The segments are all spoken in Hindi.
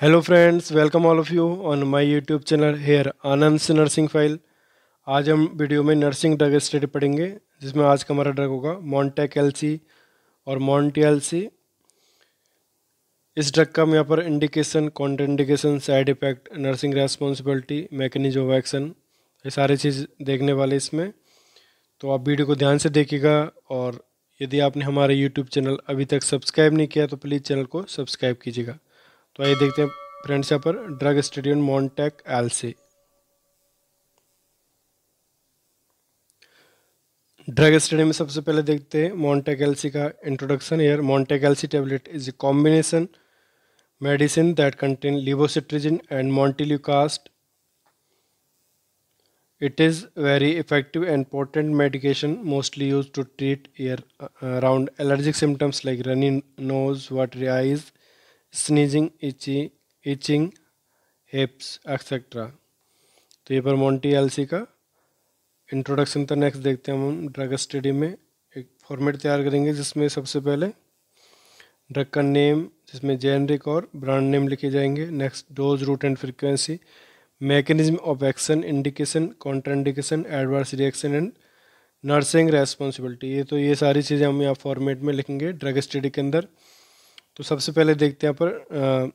Hello friends welcome all of you on my YouTube channel here Anand से नर्सिंग फाइल आज हम वीडियो में नर्सिंग ड्रग स्टडी पढ़ेंगे जिसमें आज का हमारा ड्रग होगा मॉन्टेक एलसी और मॉन्टी एलसी इस ड्रग का हम यहाँ पर indication indication side effect nursing responsibility mechanism of action ये सारी चीज़ देखने वाले इसमें तो आप वीडियो को ध्यान से देखिएगा और यदि आपने हमारे यूट्यूब चैनल अभी तक सब्सक्राइब नहीं किया तो प्लीज़ चैनल को सब्सक्राइब कीजिएगा तो आइए देखते हैं फ्रेंड्स यहाँ पर drug study Montek LC drug study में सबसे पहले देखते हैं मॉन्टेक एलसी का introduction here Montek LC tablet is a combination medicine that contain levocetirizine and montelukast it is very effective and important medication mostly use to treat air around allergic symptoms like running nose watery eyes sneezing itching hips etcetera तो ये पर मोन्टी एलसी का इंट्रोडक्शन था नेक्स्ट देखते हैं हम ड्रग स्टडी में एक फॉर्मेट तैयार करेंगे जिसमें सबसे पहले ड्रग का नेम जिसमें जेनरिक और ब्रांड नेम लिखे जाएंगे next dose route and frequency mechanism of action indication contraindication adverse reaction and nursing responsibility ये तो ये सारी चीज़ें हम यहाँ फॉर्मेट में लिखेंगे ड्रग स्टडी के अंदर तो सबसे पहले देखते हैं पर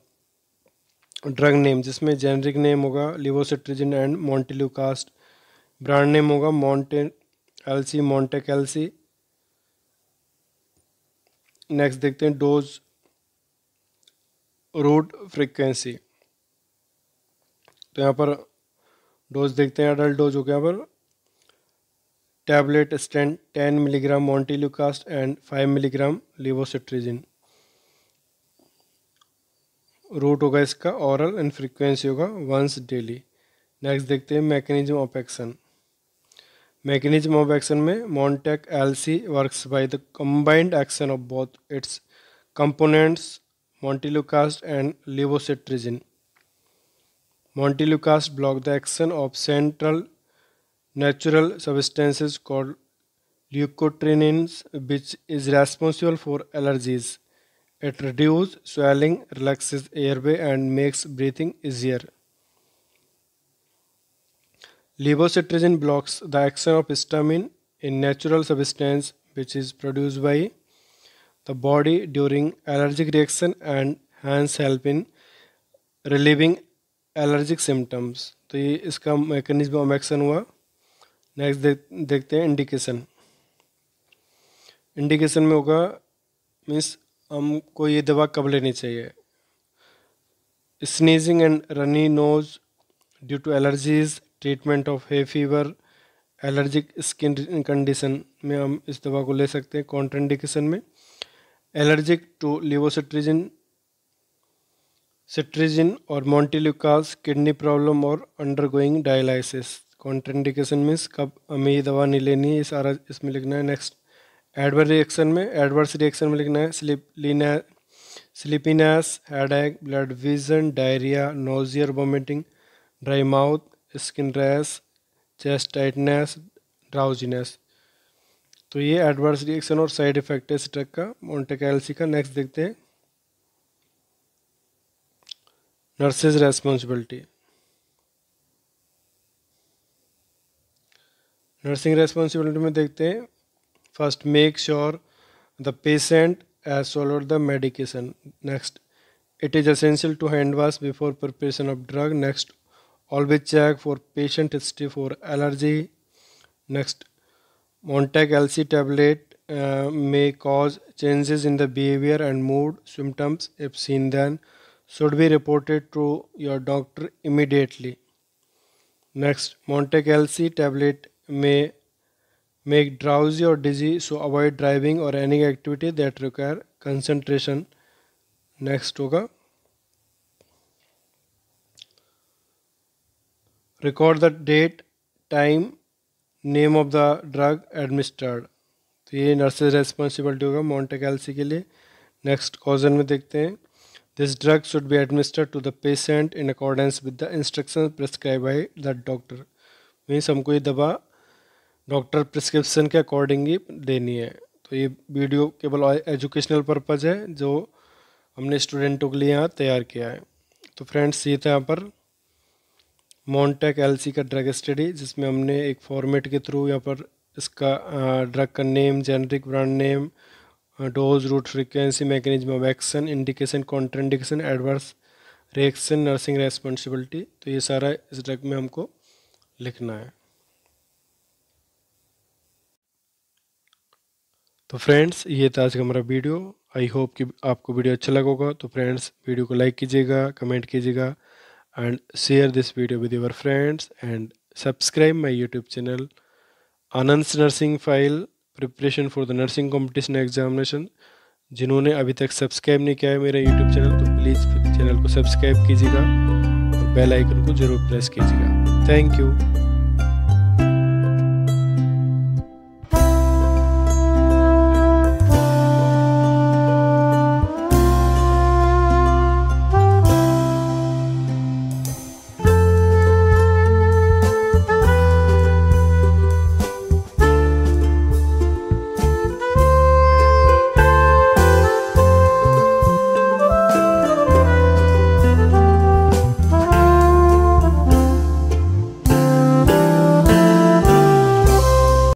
ड्रग नेम जिसमें जेनरिक नेम होगा levocetirizine and montelukast brand name होगा Monte LC Montek LC next देखते हैं डोज रूट फ्रिक्वेंसी तो यहाँ पर डोज देखते हैं अडल्ट डोज हो गया पर tablet stand ten milligram montelukast and five milligram levocetirizine route होगा इसका औरल एंड फ्रीक्वेंसी होगा वंस डेली नेक्स्ट देखते हैं mechanism of action mechanism of action में Montek LC works by the combined action of both its components montelukast and levocetirizine Montelukast block the action of central natural substances called leukotrienes which is responsible for allergies It reduces swelling, relaxes airway and makes breathing easier. Levocitrizine blocks the action of histamine, a natural substance which is produced by the body during allergic reaction and hence help in relieving allergic symptoms तो ये इसका मैकेनिज्म ऑफ एक्शन हुआ नेक्स्ट देख, देखते हैं इंडिकेशन इंडिकेशन में होगा मीन्स हमको ये दवा कब लेनी चाहिए sneezing and runny nose due to allergies treatment of hay fever allergic skin condition में हम इस दवा को ले सकते हैं कॉन्ट्रेंडिकेशन में एलर्जिक टू लिवोसिट्रिजिन सिट्रिजिन और मोन्टिल्यूकास किडनी प्रॉब्लम और अंडरगोइंग डायलिसिस कॉन्ट्रेंडिकेशन मीन्स कब हमें ये दवा नहीं लेनी है ये सारा इसमें लिखना है नेक्स्ट एडवर्स रिएक्शन में एडवर्स रिएक्शन में लिखना है स्लिपलिना sleepiness headache blood vision diarrhoea nausea vomiting dry mouth skin rash chest tightness drowsiness तो ये एडवर्स रिएक्शन और साइड इफेक्ट है इस ड्रग का मोन्टेकैल्सी का नेक्स्ट देखते हैं नर्सेज रेस्पॉन्सिबिलिटी नर्सिंग रेस्पॉन्सिबिलिटी में देखते हैं First, make sure the patient has swallowed the medication. Next, it is essential to hand wash before preparation of drug. Next, always check for patient history for allergy. Next, montag LC tablet uh, may cause changes in the behavior and mood symptoms if seen then should be reported to your doctor immediately. Next, montag LC tablet may make drowsy or dizzy so avoid driving or any activity that require concentration next होगा record the date time name of the drug administered तो ये नर्सेज रेस्पॉन्सिबिलिटी होगा मॉन्टेकैल्सी के लिए next caution में देखते हैं this drug should be administered to the patient in accordance with the instructions prescribed by the doctor means हमको ये दवा डॉक्टर प्रिस्क्रिप्शन के अकॉर्डिंग ही देनी है तो ये वीडियो केवल एजुकेशनल पर्पज़ है जो हमने स्टूडेंटों के लिए यहाँ तैयार किया है तो फ्रेंड्स ये था यहाँ पर मॉन्टेक एलसी का ड्रग स्टडी जिसमें हमने एक फॉर्मेट के थ्रू यहाँ पर इसका ड्रग का name generic brand name dose route frequency mechanism of action indication contraindication adverse reaction nursing responsibility तो ये सारा इस ड्रग में हमको लिखना है तो फ्रेंड्स ये था आज का हमारा वीडियो आई होप कि आपको वीडियो अच्छा लगा होगा तो फ्रेंड्स वीडियो को लाइक कीजिएगा कमेंट कीजिएगा and share this video with your friends and subscribe my YouTube channel Anand nursing file preparation for the nursing competition examination जिन्होंने अभी तक सब्सक्राइब नहीं किया है मेरा यूट्यूब चैनल तो प्लीज़ चैनल को सब्सक्राइब कीजिएगा और बेलाइकन को जरूर प्रेस कीजिएगा थैंक यू